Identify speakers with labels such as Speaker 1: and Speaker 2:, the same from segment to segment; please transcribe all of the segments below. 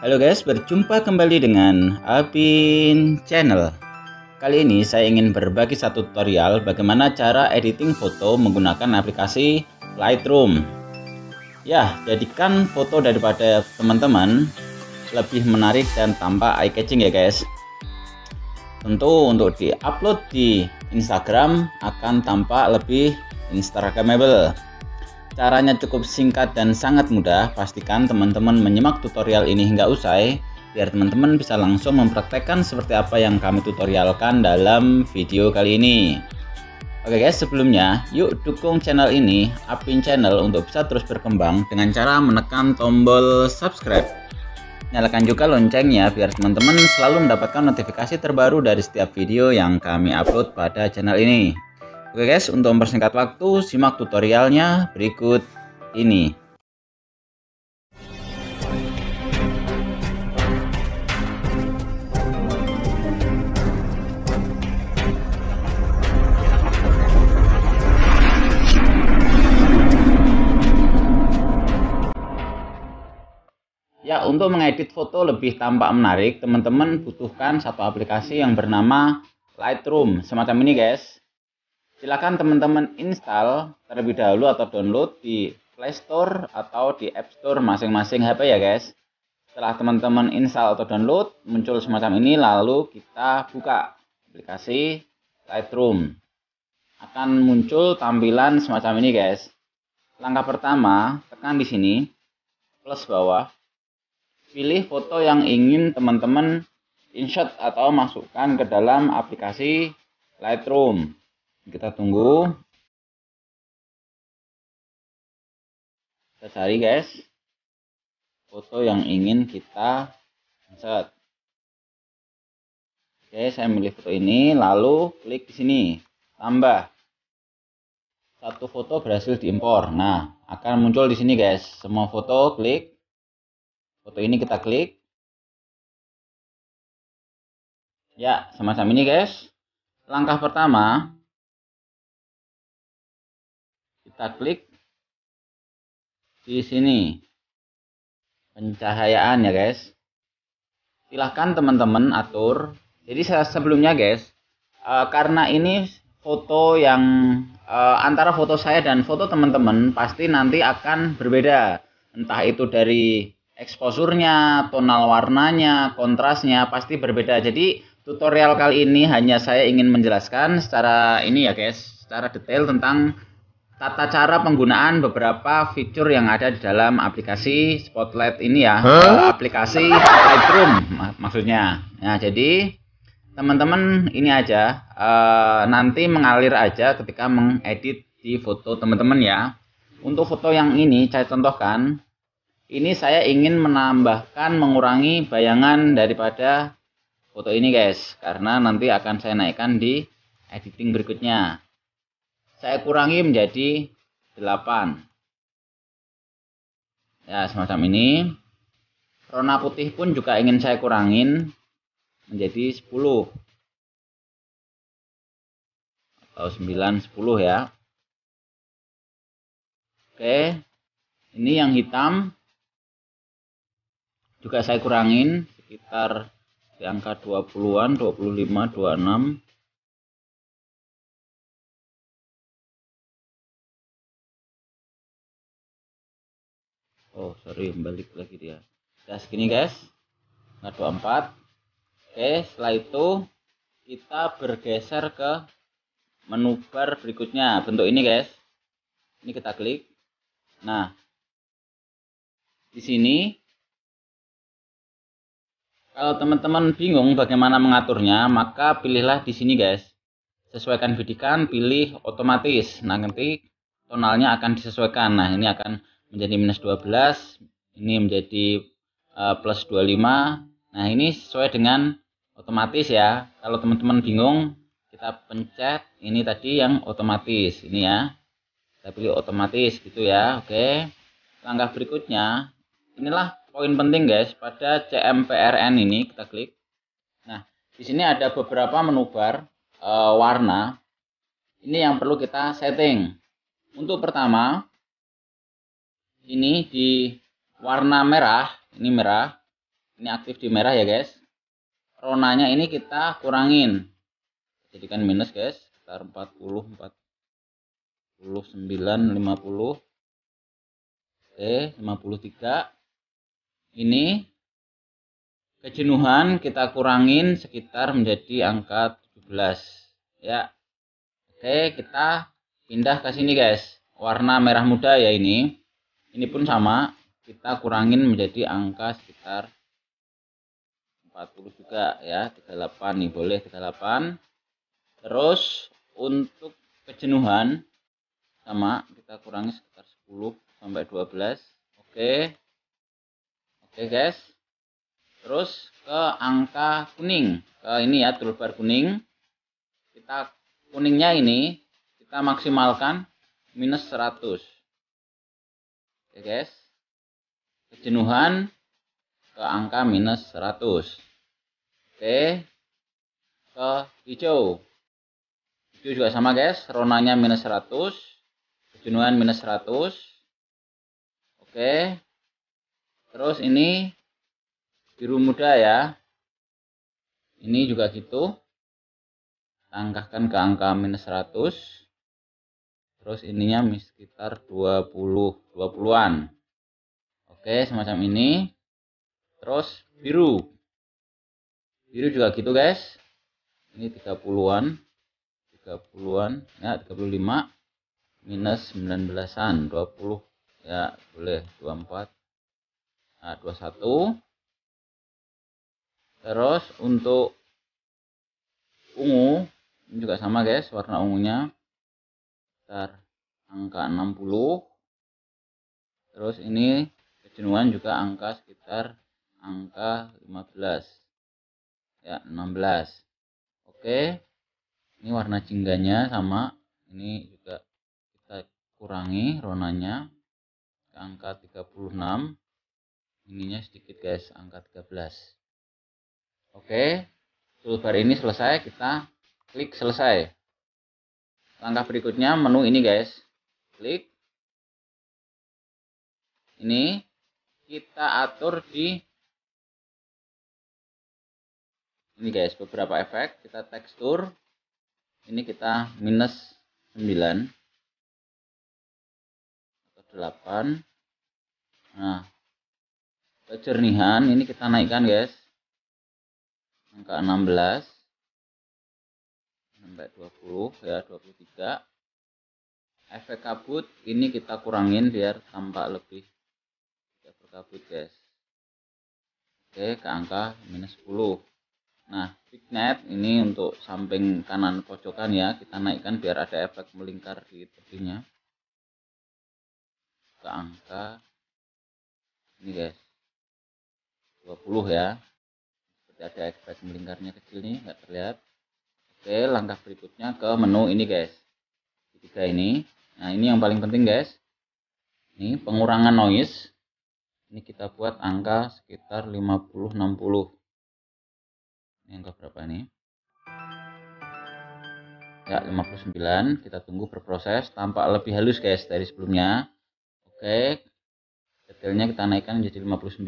Speaker 1: Halo guys, berjumpa kembali dengan Apin Channel. Kali ini saya ingin berbagi satu tutorial bagaimana cara editing foto menggunakan aplikasi Lightroom. Ya, jadikan foto daripada teman-teman lebih menarik dan tampak eye-catching ya guys. Tentu untuk di-upload di Instagram akan tampak lebih instagramable. Caranya cukup singkat dan sangat mudah, pastikan teman-teman menyimak tutorial ini hingga usai, biar teman-teman bisa langsung mempraktekkan seperti apa yang kami tutorialkan dalam video kali ini. Oke guys, sebelumnya yuk dukung channel ini, Upin Channel untuk bisa terus berkembang dengan cara menekan tombol subscribe. Nyalakan juga loncengnya biar teman-teman selalu mendapatkan notifikasi terbaru dari setiap video yang kami upload pada channel ini. Oke guys, untuk mempersingkat waktu, simak tutorialnya berikut ini. Ya, untuk mengedit foto lebih tampak menarik, teman-teman butuhkan satu aplikasi yang bernama Lightroom, semacam ini guys. Silakan teman-teman install terlebih dahulu atau download di Play Store atau di App Store masing-masing HP ya guys. Setelah teman-teman install atau download, muncul semacam ini lalu kita buka aplikasi Lightroom. Akan muncul tampilan semacam ini guys. Langkah pertama, tekan di sini plus bawah. Pilih foto yang ingin teman-teman insert atau masukkan ke dalam aplikasi Lightroom kita tunggu kita cari guys foto yang ingin kita insert oke saya milih foto ini lalu klik di sini tambah satu foto berhasil diimpor nah akan muncul di sini guys semua foto klik foto ini kita klik Ya, semacam ini guys. Langkah pertama, kita klik di sini pencahayaan ya guys silahkan teman-teman atur jadi saya sebelumnya guys eh, karena ini foto yang eh, antara foto saya dan foto teman-teman pasti nanti akan berbeda entah itu dari eksposurnya tonal warnanya kontrasnya pasti berbeda jadi tutorial kali ini hanya saya ingin menjelaskan secara ini ya guys secara detail tentang tata cara penggunaan beberapa fitur yang ada di dalam aplikasi Spotlight ini ya, huh? aplikasi Lightroom mak maksudnya. Nah, jadi teman-teman ini aja uh, nanti mengalir aja ketika mengedit di foto teman-teman ya. Untuk foto yang ini saya contohkan, ini saya ingin menambahkan mengurangi bayangan daripada foto ini guys, karena nanti akan saya naikkan di editing berikutnya saya kurangi menjadi 8. Ya, semacam ini. Rona putih pun juga ingin saya kurangin menjadi 10. Atau 9, 10 ya. Oke. Ini yang hitam juga saya kurangin sekitar di angka 20-an, 25, 26. oh sorry balik lagi dia ya segini guys nah 24 oke setelah itu kita bergeser ke menu bar berikutnya bentuk ini guys ini kita klik nah di sini kalau teman-teman bingung bagaimana mengaturnya maka pilihlah di sini guys sesuaikan bidikan pilih otomatis nah nanti tonalnya akan disesuaikan nah ini akan menjadi minus 12 ini menjadi eh, plus 25 nah ini sesuai dengan otomatis ya kalau teman-teman bingung kita pencet ini tadi yang otomatis ini ya kita pilih otomatis gitu ya oke langkah berikutnya inilah poin penting guys pada CMPRN ini kita klik nah di sini ada beberapa menu bar e, warna ini yang perlu kita setting untuk pertama ini di warna merah ini merah ini aktif di merah ya guys ronanya ini kita kurangin jadikan minus guys sekitar 40 49 50 oke 53 ini kejenuhan kita kurangin sekitar menjadi angka 17 ya Oke, kita pindah ke sini guys. Warna merah muda ya ini ini pun sama kita kurangin menjadi angka sekitar 40 juga ya 38 nih boleh 38 terus untuk kejenuhan sama kita kurangi sekitar 10 sampai 12 oke oke guys terus ke angka kuning
Speaker 2: ke ini ya toolbar
Speaker 1: kuning kita kuningnya ini kita maksimalkan minus 100 Oke okay, guys. Kejenuhan ke angka minus 100. Oke. Ke hijau. Hijau juga sama guys. Ronanya minus 100. Kejenuhan minus 100. Oke. Okay. Terus ini biru muda ya. Ini juga gitu. Angkahkan ke angka minus 100 terus ininya sekitar 20 20-an oke semacam ini terus biru biru juga gitu guys ini 30-an 30-an ya 35 minus 19-an 20 ya boleh 24 nah, 21 terus untuk ungu ini juga sama guys warna ungunya sekitar angka 60 terus ini kejenuhan juga angka sekitar angka 15 ya 16 oke ini warna jingganya sama ini juga kita kurangi ronanya ke angka 36 ininya sedikit guys angka 13 oke toolbar ini selesai kita klik selesai langkah berikutnya menu ini guys klik ini kita atur di ini guys beberapa efek kita tekstur ini kita minus 9 atau 8 nah kejernihan ini kita naikkan guys angka 16 sampai 20 ya 23 efek kabut ini kita kurangin biar tampak lebih tidak berkabut guys oke ke angka minus 10 nah pignet ini untuk samping kanan pojokan ya kita naikkan biar ada efek melingkar di tepinya ke angka ini guys 20 ya seperti ada efek melingkarnya kecil nih nggak terlihat Oke, langkah berikutnya ke menu ini guys. Ketiga ini. Nah, ini yang paling penting guys. Ini pengurangan noise. Ini kita buat angka sekitar 50 60. Ini angka berapa ini Ya, 59. Kita tunggu berproses tampak lebih halus guys dari sebelumnya. Oke. Detailnya kita naikkan menjadi 59.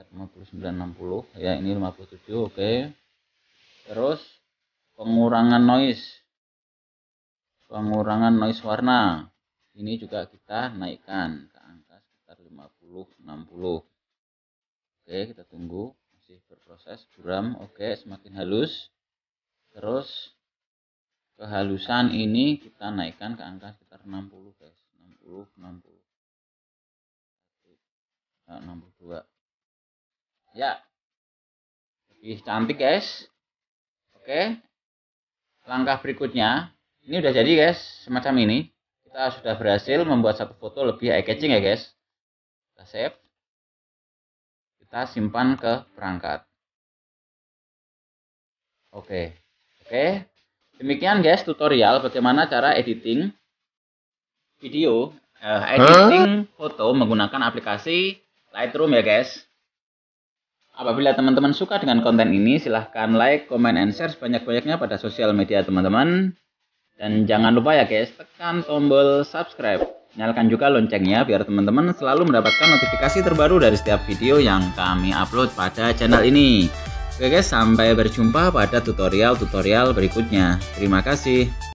Speaker 1: 59 60 ya ini 57 oke terus pengurangan noise pengurangan noise warna ini juga kita naikkan ke angka sekitar 50 60 oke kita tunggu masih berproses buram oke semakin halus terus kehalusan ini kita naikkan ke angka sekitar 60 guys 60 60 62 ya lebih cantik guys Oke. Langkah berikutnya, ini udah jadi guys, semacam ini. Kita sudah berhasil membuat satu foto lebih eye catching ya guys. Kita save. Kita simpan ke perangkat. Oke. Oke. Demikian guys tutorial bagaimana cara editing video, uh, editing huh? foto menggunakan aplikasi Lightroom ya guys. Apabila teman-teman suka dengan konten ini, silahkan like, comment, and share sebanyak-banyaknya pada sosial media teman-teman. Dan jangan lupa ya guys, tekan tombol subscribe. Nyalakan juga loncengnya biar teman-teman selalu mendapatkan notifikasi terbaru dari setiap video yang kami upload pada channel ini. Oke guys, sampai berjumpa pada tutorial-tutorial berikutnya. Terima kasih.